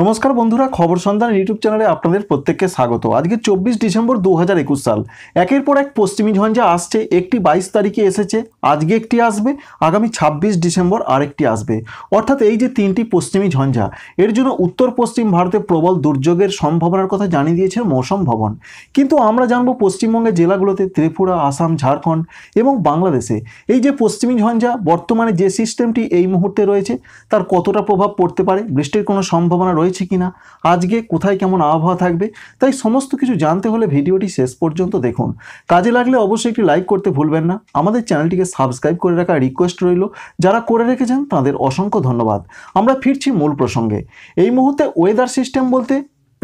নমস্কার বন্ধুরা খবর সন্ধান ইউটিউব চ্যানেলে আপনাদের প্রত্যেককে স্বাগত আজকে চব্বিশ ডিসেম্বর দু হাজার একুশ সাল একের পর এক পশ্চিমী ঝঞ্ঝা আসছে একটি বাইশ তারিখে এসেছে আজকে একটি আসবে আগামী ছাব্বিশ ডিসেম্বর আরেকটি আসবে অর্থাৎ এই যে তিনটি পশ্চিমী ঝঞ্ঝা এর জন্য উত্তর পশ্চিম ভারতে প্রবল দুর্যোগের সম্ভাবনার কথা জানিয়ে দিয়েছে মৌসম ভবন কিন্তু আমরা জানবো পশ্চিমবঙ্গের জেলাগুলোতে ত্রিপুরা আসাম ঝাড়খণ্ড এবং বাংলাদেশে এই যে পশ্চিমী ঝঞ্ঝা বর্তমানে যে সিস্টেমটি এই মুহূর্তে রয়েছে তার কতটা প্রভাব পড়তে পারে বৃষ্টির কোনো সম্ভাবনা রয়েছে কিনা আজকে কোথায় কেমন আবহাওয়া থাকবে তাই সমস্ত কিছু জানতে হলে ভিডিওটি শেষ পর্যন্ত দেখুন কাজে লাগলে অবশ্যই একটি লাইক করতে ভুলবেন না আমাদের চ্যানেলটিকে সাবস্ক্রাইব করে রাখা রিকোয়েস্ট রইল যারা করে রেখেছেন তাদের অসংখ্য ধন্যবাদ আমরা ফিরছি মূল প্রসঙ্গে এই মুহূর্তে ওয়েদার সিস্টেম বলতে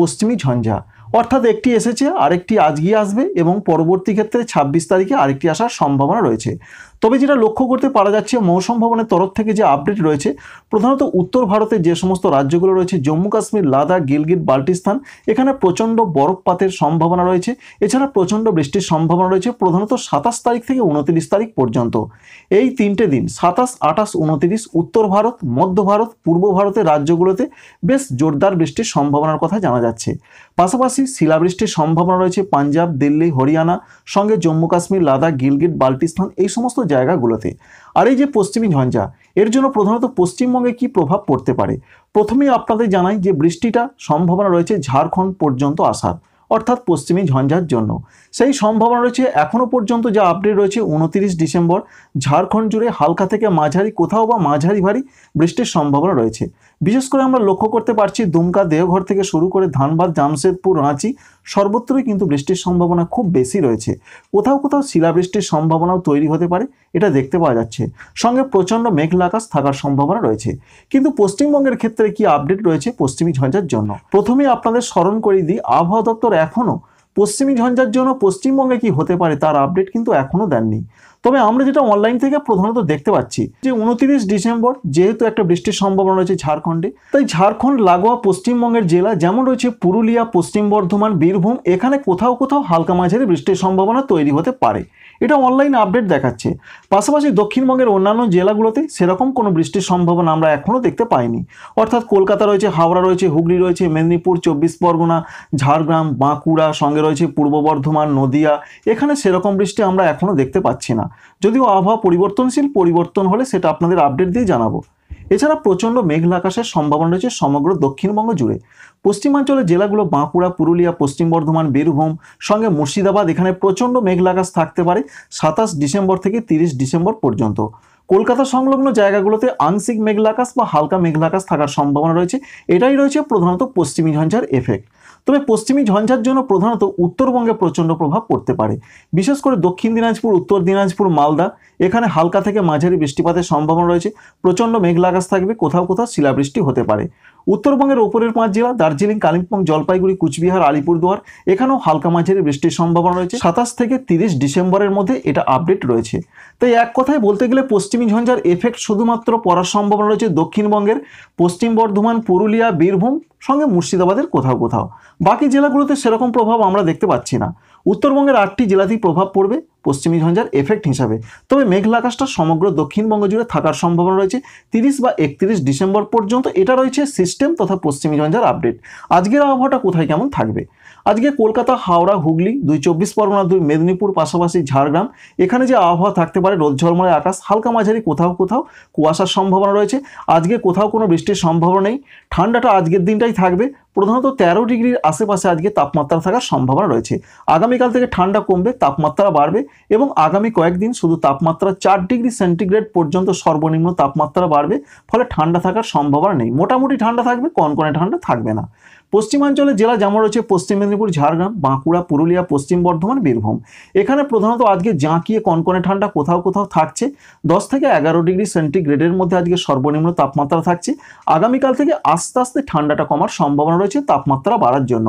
পশ্চিমী ঝঞ্ঝা অর্থাৎ একটি এসেছে আরেকটি গিয়ে আসবে এবং পরবর্তী ক্ষেত্রে ২৬ তারিখে আরেকটি আসার সম্ভাবনা রয়েছে তবে যেটা লক্ষ্য করতে পারা যাচ্ছে মৌসুম ভবনের তরফ থেকে যে আপডেট রয়েছে প্রধানত উত্তর ভারতের যে সমস্ত রাজ্যগুলো রয়েছে জম্মু কাশ্মীর লাদাখ গিলগিট বাল্টিস্তান এখানে প্রচণ্ড বরফপাতের সম্ভাবনা রয়েছে এছাড়া প্রচণ্ড বৃষ্টির সম্ভাবনা রয়েছে প্রধানত সাতাশ তারিখ থেকে উনত্রিশ তারিখ পর্যন্ত এই তিনটে দিন সাতাশ আঠাশ উনত্রিশ উত্তর ভারত মধ্য ভারত পূর্ব ভারতের রাজ্যগুলোতে বেশ জোরদার বৃষ্টির সম্ভাবনার কথা জানা যাচ্ছে পাশাপাশি পাশাপাশি শিলাবৃষ্টির সম্ভাবনা রয়েছে পাঞ্জাব দিল্লি হরিয়ানা সঙ্গে জম্মু কাশ্মীর লাদাখ গিলগিট বাল্টিস্তান এই সমস্ত জায়গাগুলোতে আর এই যে পশ্চিমী ঝঞ্ঝা এর জন্য প্রধানত পশ্চিমবঙ্গে কি প্রভাব পড়তে পারে প্রথমেই আপনাদের জানাই যে বৃষ্টিটা সম্ভাবনা রয়েছে ঝাড়খণ্ড পর্যন্ত আসার অর্থাৎ পশ্চিমী ঝঞ্ঝার জন্য সেই সম্ভাবনা রয়েছে এখনও পর্যন্ত যা আপডেট রয়েছে উনতিরিশ ডিসেম্বর ঝাড়খণ্ড জুড়ে হালকা থেকে মাঝারি কোথাও বা মাঝারি ভারী বৃষ্টির সম্ভাবনা রয়েছে বিশেষ করে আমরা লক্ষ্য করতে পারছি দুমকা দেহঘর থেকে শুরু করে ধানবাদ জামশেদপুর রাঁচি সর্বত্রই কিন্তু বৃষ্টির সম্ভাবনা খুব বেশি রয়েছে কোথাও কোথাও শিলাবৃষ্টির সম্ভাবনাও তৈরি হতে পারে এটা দেখতে পাওয়া যাচ্ছে সঙ্গে প্রচণ্ড মেঘলা আকাশ থাকার সম্ভাবনা রয়েছে কিন্তু পশ্চিমবঙ্গের ক্ষেত্রে কি আপডেট রয়েছে পশ্চিমী ঝঞ্ঝার জন্য প্রথমে আপনাদের স্মরণ করিয়ে দিই আবহাওয়া দপ্তর এখনও পশ্চিমী ঝঞ্ঝার জন্য পশ্চিমবঙ্গে কি হতে পারে তার আপডেট কিন্তু এখনও দেননি তবে আমরা যেটা অনলাইন থেকে প্রধানত দেখতে পাচ্ছি যে উনত্রিশ ডিসেম্বর যেহেতু একটা বৃষ্টির সম্ভাবনা রয়েছে ঝাড়খণ্ডে তাই ঝাড়খণ্ড লাগোয়া পশ্চিমবঙ্গের জেলা যেমন রয়েছে পুরুলিয়া পশ্চিম বর্ধমান বীরভূম এখানে কোথাও কোথাও হালকা মাঝারি বৃষ্টির সম্ভাবনা তৈরি হতে পারে এটা অনলাইন আপডেট দেখাচ্ছে পাশাপাশি দক্ষিণবঙ্গের অন্যান্য জেলাগুলোতে সেরকম কোনো বৃষ্টির সম্ভাবনা আমরা এখনও দেখতে পাইনি অর্থাৎ কলকাতা রয়েছে হাওড়া রয়েছে হুগলি রয়েছে মেদিনীপুর চব্বিশ পরগনা ঝাড়গ্রাম বাঁকুড়া সঙ্গে রয়েছে পূর্ব বর্ধমান নদিয়া এখানে সেরকম বৃষ্টি আমরা এখনও দেখতে পাচ্ছি না যদিও আবহাওয়া পরিবর্তনশীল পরিবর্তন হলে সেটা আপনাদের আপডেট দিয়ে জানাবো এছাড়া প্রচণ্ড মেঘলা আকাশের সম্ভাবনা রয়েছে সমগ্র দক্ষিণবঙ্গ জুড়ে পশ্চিমাঞ্চলের জেলাগুলো বাঁকুড়া পুরুলিয়া পশ্চিম বর্ধমান বীরভূম সঙ্গে মুর্শিদাবাদ এখানে প্রচণ্ড মেঘলা আকাশ থাকতে পারে সাতাশ ডিসেম্বর থেকে তিরিশ ডিসেম্বর পর্যন্ত কলকাতা সংলগ্ন জায়গাগুলোতে আংশিক মেঘলাকাশ বা হালকা মেঘলাকাশ থাকার সম্ভাবনা রয়েছে এটাই রয়েছে প্রধানত পশ্চিমী ঝঞ্ঝার এফেক্ট তবে পশ্চিমী ঝঞ্ঝার জন্য প্রধানত উত্তরবঙ্গে প্রচণ্ড প্রভাব পড়তে পারে বিশেষ করে দক্ষিণ দিনাজপুর উত্তর দিনাজপুর মালদা এখানে হালকা থেকে মাঝারি বৃষ্টিপাতের সম্ভাবনা রয়েছে প্রচণ্ড মেঘলাকাশ থাকবে কোথাও কোথাও শিলাবৃষ্টি হতে পারে উত্তরবঙ্গের ওপরের পাঁচ জেলা দার্জিলিং কালিম্পং জলপাইগুড়ি কুচবিহার আলিপুরদুয়ার এখানেও হালকা মাঝারি বৃষ্টির সম্ভাবনা রয়েছে সাতাশ থেকে তিরিশ ডিসেম্বরের মধ্যে এটা আপডেট রয়েছে তাই এক কথায় বলতে গেলে পশ্চিম ঝঞ্ঝার এফেক্ট শুধুমাত্র পড়ার সম্ভাবনা রয়েছে দক্ষিণবঙ্গের পশ্চিম বর্ধমান পুরুলিয়া বীরভূম সঙ্গে মুর্শিদাবাদের কোথাও কোথাও বাকি জেলাগুলোতে সেরকম প্রভাব আমরা দেখতে পাচ্ছি না উত্তরবঙ্গের আটটি জেলাতেই প্রভাব পড়বে পশ্চিমী ঝঞ্ঝার এফেক্ট হিসাবে তবে মেঘলা আকাশটা সমগ্র দক্ষিণবঙ্গ জুড়ে থাকার সম্ভাবনা রয়েছে তিরিশ বা একত্রিশ ডিসেম্বর পর্যন্ত এটা রয়েছে সিস্টেম তথা পশ্চিমী ঝঞ্ঝার আপডেট আজকের আবহাওয়াটা কোথায় কেমন থাকবে আজকে কলকাতা হাওড়া হুগলি দুই চব্বিশ পরগনা দুই মেদিনীপুর পাশাপাশি ঝাড়গ্রাম এখানে যে আবহাওয়া থাকতে পারে রোদ ঝলমলে আকাশ হালকা মাঝারি কোথাও কোথাও কুয়াশার সম্ভাবনা রয়েছে আজকে কোথাও কোনো বৃষ্টির সম্ভাবনা নেই ঠান্ডাটা আজকের দিনটাই থাকবে প্রধানত তেরো ডিগ্রির আশেপাশে আজকে তাপমাত্রা থাকার সম্ভাবনা রয়েছে আগামীকাল থেকে ঠান্ডা কমবে তাপমাত্রা বাড়বে এবং আগামী কয়েকদিন শুধু তাপমাত্রা চার ডিগ্রি সেন্টিগ্রেড পর্যন্ত সর্বনিম্ন তাপমাত্রা বাড়বে ফলে ঠান্ডা থাকার সম্ভাবনা নেই মোটামুটি ঠান্ডা থাকবে কনকনে ঠান্ডা থাকবে না পশ্চিমাঞ্চলের জেলা যেমন রয়েছে পশ্চিম মেদিনীপুর ঝাড়গ্রাম বাঁকুড়া পুরুলিয়া পশ্চিম বর্ধমান বীরভূম এখানে প্রধানত আজকে জাঁকিয়ে কনকনে ঠান্ডা কোথাও কোথাও থাকছে দশ থেকে এগারো ডিগ্রি সেন্টিগ্রেডের মধ্যে আজকে সর্বনিম্ন তাপমাত্রা থাকছে আগামীকাল থেকে আস্তে আস্তে ঠান্ডাটা কমার সম্ভাবনা রয়েছে তাপমাত্রা বাড়ার জন্য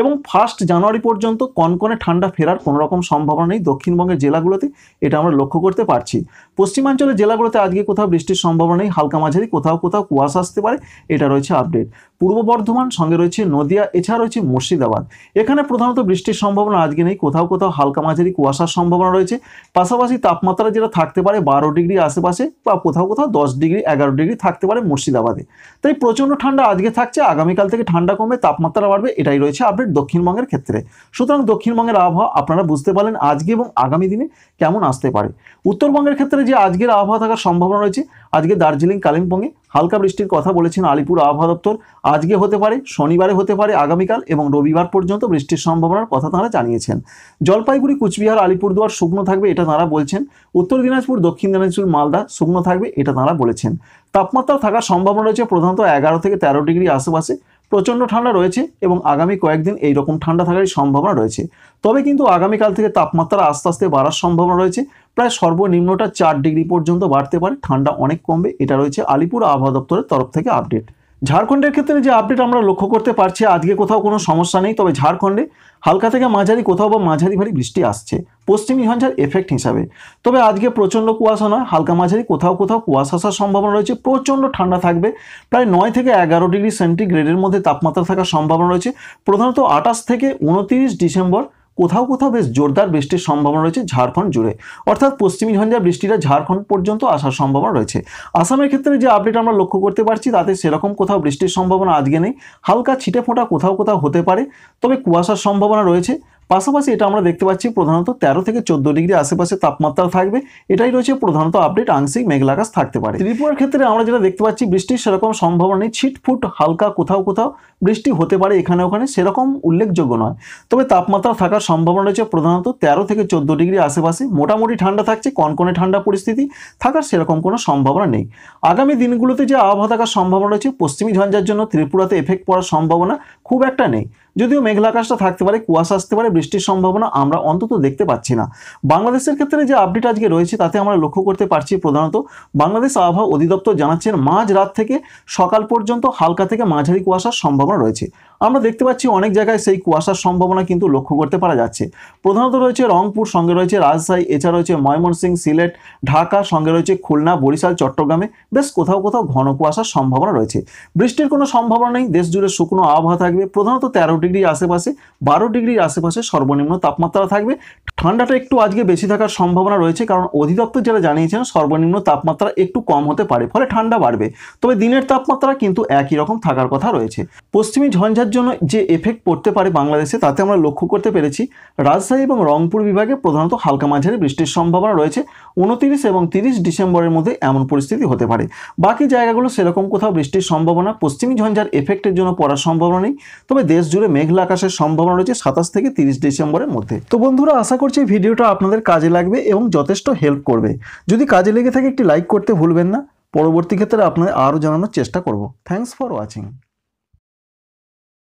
এবং ফার্স্ট জানুয়ারি পর্যন্ত কনকনে ঠান্ডা ফেরার কোনোরকম সম্ভাবনা নেই দক্ষিণবঙ্গের জেলাগুলোতে এটা আমরা লক্ষ্য করতে পারছি পশ্চিমাঞ্চলের জেলাগুলোতে আজকে কোথাও বৃষ্টির সম্ভাবনা নেই হালকা মাঝারি কোথাও কোথাও কুয়াশা আসতে পারে এটা রয়েছে আপডেট পূর্ব বর্ধমান সঙ্গে রয়েছে নদিয়া এছাড়া রয়েছে মুর্শিদাবাদ এখানে প্রধানত বৃষ্টির সম্ভাবনা আজকে নেই কোথাও কোথাও হালকা মাঝারি কুয়াশার সম্ভাবনা রয়েছে পাশাপাশি তাপমাত্রা যেটা থাকতে পারে বারো ডিগ্রি আশেপাশে বা কোথাও কোথাও দশ ডিগ্রি এগারো ডিগ্রি থাকতে পারে মুর্শিদাবাদে তাই প্রচণ্ড ঠান্ডা আজকে থাকছে আগামীকাল থেকে ঠান্ডা কমে তাপমাত্রা বাড়বে এটাই রয়েছে আপডেট দক্ষিণবঙ্গের ক্ষেত্রে সুতরাং দক্ষিণবঙ্গের আবহাওয়া আপনারা বুঝতে পারলেন আজকে এবং আগামী দিনে কেমন আসতে পারে উত্তরবঙ্গের ক্ষেত্রে যে আজকের আবহাওয়া থাকার সম্ভাবনা রয়েছে আজকে দার্জিলিং কালিম্পংয়ে হালকা বৃষ্টির কথা বলেছেন আলিপুর আবহাওয়া দপ্তর আজকে হতে পারে শনিবারে হতে পারে আগামীকাল এবং রবিবার পর্যন্ত বৃষ্টির সম্ভাবনার কথা তাঁরা জানিয়েছেন জলপাইগুড়ি কুচবিহার আলিপুরদুয়ার শুকনো থাকবে এটা তাঁরা বলছেন উত্তর দিনাজপুর দক্ষিণ দিনাজপুর মালদা শুকনো থাকবে এটা তাঁরা বলেছেন তাপমাত্রা থাকার সম্ভাবনা রয়েছে প্রধানত এগারো থেকে তেরো ডিগ্রি আশেপাশে প্রচণ্ড ঠান্ডা রয়েছে এবং আগামী কয়েকদিন এই রকম ঠান্ডা থাকারই সম্ভাবনা রয়েছে তবে কিন্তু আগামীকাল থেকে তাপমাত্রা আস্তে আস্তে বাড়ার সম্ভাবনা রয়েছে প্রায় সর্বনিম্নটা চার ডিগ্রি পর্যন্ত বাড়তে পারে ঠান্ডা অনেক কমবে এটা রয়েছে আলিপুর আবহাওয়া দপ্তরের তরফ থেকে আপডেট ঝাড়খণ্ডের ক্ষেত্রে যে আপডেট আমরা লক্ষ্য করতে পারছি আজকে কোথাও কোনো সমস্যা নেই তবে ঝাড়খণ্ডে হালকা থেকে মাঝারি কোথাও বা মাঝারি ভারী বৃষ্টি আসছে পশ্চিমী ইহঞ্ঝার এফেক্ট হিসাবে তবে আজকে প্রচণ্ড কুয়াশা নয় হালকা মাঝারি কোথাও কোথাও কুয়াশা আসার সম্ভাবনা রয়েছে প্রচণ্ড ঠান্ডা থাকবে প্রায় নয় থেকে এগারো ডিগ্রি সেন্টিগ্রেডের মধ্যে তাপমাত্রা থাকার সম্ভাবনা রয়েছে প্রধানত আঠাশ থেকে উনতিরিশ ডিসেম্বর কোথাও কোথাও বেশ জোরদার বৃষ্টির সম্ভাবনা রয়েছে ঝাড়খণ্ড জুড়ে অর্থাৎ পশ্চিমী ঝঞ্ঝা বৃষ্টিটা ঝাড়খণ্ড পর্যন্ত আসার সম্ভাবনা রয়েছে আসামের ক্ষেত্রে যে আপডেট আমরা লক্ষ্য করতে পারছি তাতে সেরকম কোথাও বৃষ্টির সম্ভাবনা আজকে নেই হালকা ছিটে ফোঁটা কোথাও কোথাও হতে পারে তবে কুয়াশার সম্ভাবনা রয়েছে পাশাপাশি এটা আমরা দেখতে পাচ্ছি প্রধানত তেরো থেকে চোদ্দো ডিগ্রি আশেপাশে তাপমাত্রা থাকবে এটাই রয়েছে প্রধানত আপডেট আংশিক মেঘলাকাশ থাকতে পারে ত্রিপুরার ক্ষেত্রে আমরা যেটা দেখতে পাচ্ছি বৃষ্টির সেরকম সম্ভাবনা নেই ছিটফুট হালকা কোথাও কোথাও বৃষ্টি হতে পারে এখানে ওখানে সেরকম উল্লেখযোগ্য নয় তবে তাপমাত্রা থাকার সম্ভাবনা রয়েছে প্রধানত তেরো থেকে চোদ্দ ডিগ্রি আশেপাশে মোটামুটি ঠান্ডা থাকছে কনকনে ঠান্ডা পরিস্থিতি থাকার সেরকম কোনো সম্ভাবনা নেই আগামী দিনগুলোতে যে আবহাওয়া থাকার সম্ভাবনা রয়েছে পশ্চিমী ঝঞ্ঝার জন্য ত্রিপুরাতে এফেক্ট পড়ার সম্ভাবনা খুব একটা নেই যদিও মেঘলা আকাশটা থাকতে পারে কুয়াশা আসতে পারে বৃষ্টির সম্ভাবনা আমরা অন্তত দেখতে পাচ্ছি না বাংলাদেশের ক্ষেত্রে যে আপডেট আজকে রয়েছে তাতে আমরা লক্ষ্য করতে পারছি প্রধানত বাংলাদেশ আবহাওয়া অধিদপ্তর জানাচ্ছেন মাঝ রাত থেকে সকাল পর্যন্ত হালকা থেকে মাঝারি কুয়াশার সম্ভাবনা রয়েছে আমরা দেখতে পাচ্ছি অনেক জায়গায় সেই কুয়াশার সম্ভাবনা কিন্তু লক্ষ্য করতে পারা যাচ্ছে প্রধানত রয়েছে রংপুর সঙ্গে রয়েছে রাজশাহী এছাড়া রয়েছে ময়মনসিংহ সিলেট ঢাকা সঙ্গে রয়েছে খুলনা বরিশাল চট্টগ্রামে বেশ কোথাও কোথাও ঘন কুয়াশার সম্ভাবনা রয়েছে বৃষ্টির কোনো সম্ভাবনা নেই দেশ জুড়ে শুকনো আবহাওয়া থাকে থাকবে প্রধানত তেরো ডিগ্রির আশেপাশে বারো ডিগ্রির আশেপাশে সর্বনিম্ন তাপমাত্রা থাকবে ঠান্ডাটা একটু আজকে বেশি থাকার সম্ভাবনা রয়েছে কারণ অধিদপ্তর যারা জানিয়েছেন সর্বনিম্ন তাপমাত্রা একটু কম হতে পারে ফলে ঠান্ডা বাড়বে তবে দিনের তাপমাত্রা কিন্তু একই রকম থাকার কথা রয়েছে পশ্চিমী ঝঞ্ঝার জন্য যে এফেক্ট পড়তে পারে বাংলাদেশে তাতে আমরা লক্ষ্য করতে পেরেছি রাজশাহী এবং রংপুর বিভাগে প্রধানত হালকা মাঝারি বৃষ্টির সম্ভাবনা রয়েছে উনতিরিশ এবং তিরিশ ডিসেম্বরের মধ্যে এমন পরিস্থিতি হতে পারে বাকি জায়গাগুলো সেরকম কোথাও বৃষ্টির সম্ভাবনা পশ্চিমী ঝঞ্ঝার এফেক্টের জন্য পড়ার সম্ভাবনা নেই তবে দেশ জুড়ে মেঘলা আকাশের সম্ভাবনা রয়েছে সাতাশ থেকে তিরিশ ডিসেম্বরের মধ্যে তো বন্ধুরা আশা করছি ভিডিওটা আপনাদের কাজে লাগবে এবং যথেষ্ট হেল্প করবে যদি কাজে লেগে থাকে একটি লাইক করতে ভুলবেন না পরবর্তী ক্ষেত্রে আপনাদের আরও জানানোর চেষ্টা করব থ্যাংকস ফর ওয়াচিং